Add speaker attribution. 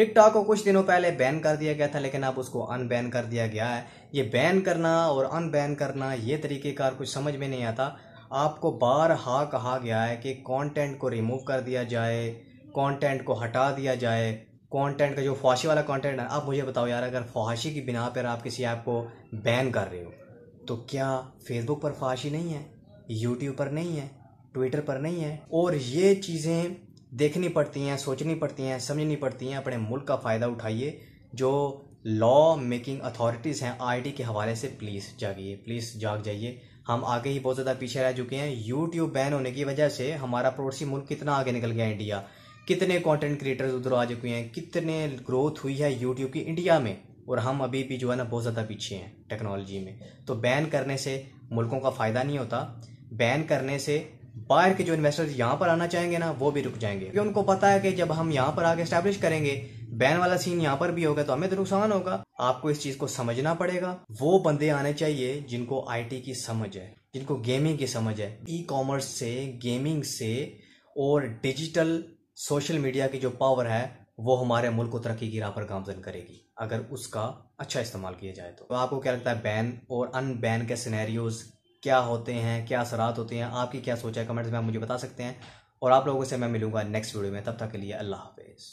Speaker 1: TikTok को कुछ दिनों पहले बैन कर दिया गया था लेकिन अब उसको अनबैन कर दिया गया है ये बैन करना और अनबैन करना ये तरीक़ेकार कुछ समझ में नहीं आता आपको बार हा कहा गया है कि कंटेंट को रिमूव कर दिया जाए कंटेंट को हटा दिया जाए कंटेंट का जो फाशी वाला कंटेंट है आप मुझे बताओ यार अगर फाशी की बिना पर आप किसी ऐप को बैन कर रहे हो तो क्या फेसबुक पर फाशी नहीं है यूट्यूब पर नहीं है ट्विटर पर नहीं है और ये चीज़ें देखनी पड़ती हैं सोचनी पड़ती हैं समझनी पड़ती हैं अपने मुल्क का फ़ायदा उठाइए जो लॉ मेकिंग अथॉरिटीज़ हैं आईटी के हवाले से प्लीज़ जागिए प्लीज़ जाग जाइए हम आगे ही बहुत ज़्यादा पीछे रह चुके हैं यूट्यूब बैन होने की वजह से हमारा पड़ोसी मुल्क कितना आगे निकल गया इंडिया कितने कंटेंट क्रिएटर्स उधर आ चुके हैं कितने ग्रोथ हुई है यूट्यूब की इंडिया में और हम अभी भी जो है ना बहुत ज़्यादा पीछे हैं टेक्नोलॉजी में तो बैन करने से मुल्कों का फ़ायदा नहीं होता बैन करने से बाहर के जो इन्वेस्टर्स यहाँ पर आना चाहेंगे ना वो भी रुक जाएंगे क्योंकि उनको पता है कि जब हम यहाँ पर आगे स्टैब्लिश करेंगे बैन वाला सीन यहाँ पर भी होगा तो हमें तो नुकसान होगा आपको इस चीज को समझना पड़ेगा वो बंदे आने चाहिए जिनको आईटी की समझ है जिनको गेमिंग की समझ है ई कॉमर्स से गेमिंग से और डिजिटल सोशल मीडिया की जो पावर है वो हमारे मुल्क को तरक्की की राह पर गामजन करेगी अगर उसका अच्छा इस्तेमाल किया जाए तो, तो आपको क्या लगता है बैन और अनबैन के सिनेरियोज क्या होते हैं क्या असरात होते हैं आपकी क्या सोच है कमेंट्स में आप मुझे बता सकते हैं और आप लोगों से मैं मिलूंगा नेक्स्ट वीडियो में तब तक के लिए अल्लाह हाफिज़